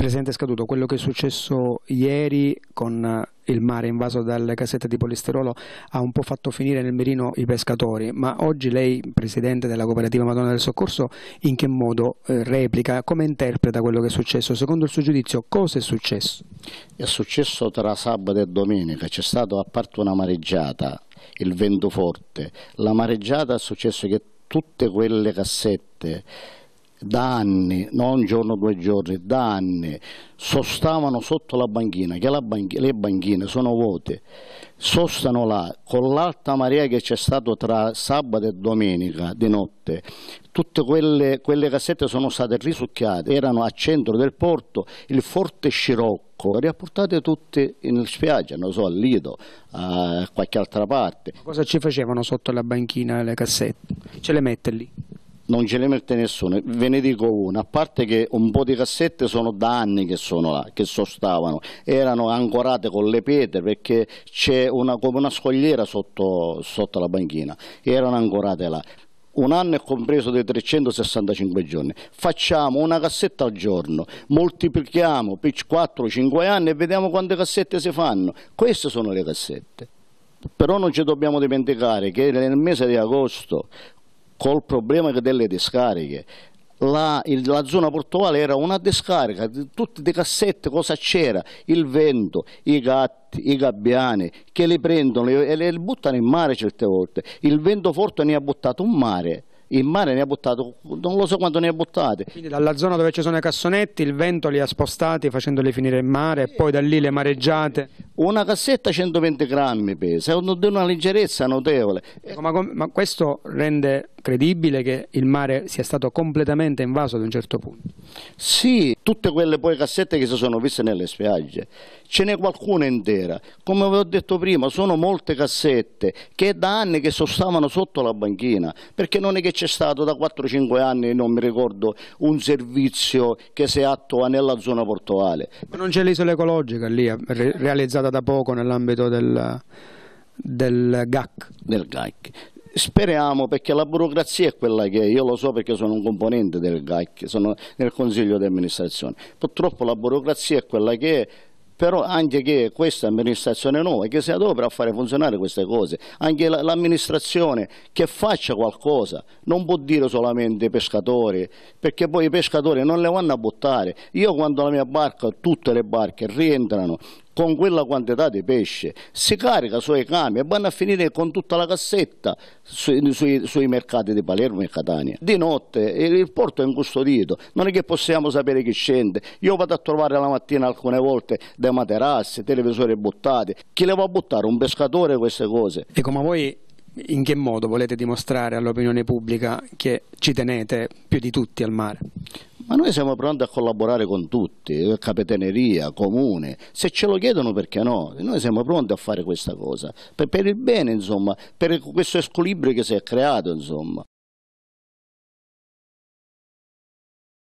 Presidente scaduto quello che è successo ieri con eh, il mare invaso dalle cassette di polisterolo ha un po' fatto finire nel mirino i pescatori, ma oggi lei, Presidente della Cooperativa Madonna del Soccorso, in che modo eh, replica, come interpreta quello che è successo? Secondo il suo giudizio cosa è successo? È successo tra sabato e domenica, c'è stata a parte una mareggiata, il vento forte, la mareggiata è successo che tutte quelle cassette da anni, non un giorno, due giorni, da anni, sostavano sotto la banchina, che la banch le banchine sono vuote, sostano là, con l'alta marea che c'è stato tra sabato e domenica di notte, tutte quelle, quelle casette sono state risucchiate, erano a centro del porto, il forte Scirocco, riapportate tutte in spiaggia, non so, a Lido, a qualche altra parte. Cosa ci facevano sotto la banchina le cassette? Ce le mette lì? non ce ne mette nessuno, ve ne dico una, a parte che un po' di cassette sono da anni che sono là, che sostavano, erano ancorate con le pietre perché c'è come una scogliera sotto, sotto la banchina, erano ancorate là un anno è compreso dei 365 giorni, facciamo una cassetta al giorno, moltiplichiamo per 4-5 anni e vediamo quante cassette si fanno, queste sono le cassette. Però non ci dobbiamo dimenticare che nel mese di agosto, col problema delle discariche. La, il, la, zona portuale era una discarica, tutti i cassetti, cosa c'era? Il vento, i gatti, i gabbiani che li prendono e li buttano in mare certe volte. Il vento forte ne ha buttato in mare in mare ne ha buttato, non lo so quanto ne ha buttate. Quindi dalla zona dove ci sono i cassonetti il vento li ha spostati facendoli finire in mare e poi da lì le mareggiate? Una cassetta 120 grammi pesa, è una leggerezza notevole. Ecco, ma, ma questo rende credibile che il mare sia stato completamente invaso ad un certo punto? Sì, tutte quelle poi cassette che si sono viste nelle spiagge. Ce n'è qualcuna intera. Come vi ho detto prima, sono molte cassette che da anni che sostavano sotto la banchina, perché non è che c'è stato da 4-5 anni, non mi ricordo, un servizio che si attua nella zona portuale. Ma non c'è l'isola ecologica lì, eh, realizzata da poco nell'ambito del, del GAC? Del GAC Speriamo perché la burocrazia è quella che è, io lo so perché sono un componente del GAIC, sono nel consiglio di amministrazione, purtroppo la burocrazia è quella che è, però anche che questa amministrazione nuova che si adopera a fare funzionare queste cose, anche l'amministrazione che faccia qualcosa, non può dire solamente i pescatori, perché poi i pescatori non le vanno a buttare. Io quando la mia barca, tutte le barche rientrano con quella quantità di pesce, si carica sui camion e vanno a finire con tutta la cassetta sui, sui, sui mercati di Palermo e Catania. Di notte il porto è incustodito, non è che possiamo sapere chi scende. Io vado a trovare la mattina alcune volte dei materassi, televisori buttati. Chi le va a buttare? Un pescatore queste cose? Ecco, come voi in che modo volete dimostrare all'opinione pubblica che ci tenete più di tutti al mare? Ma noi siamo pronti a collaborare con tutti, eh, capitaneria, comune, se ce lo chiedono perché no, noi siamo pronti a fare questa cosa, per, per il bene insomma, per questo squilibrio che si è creato insomma.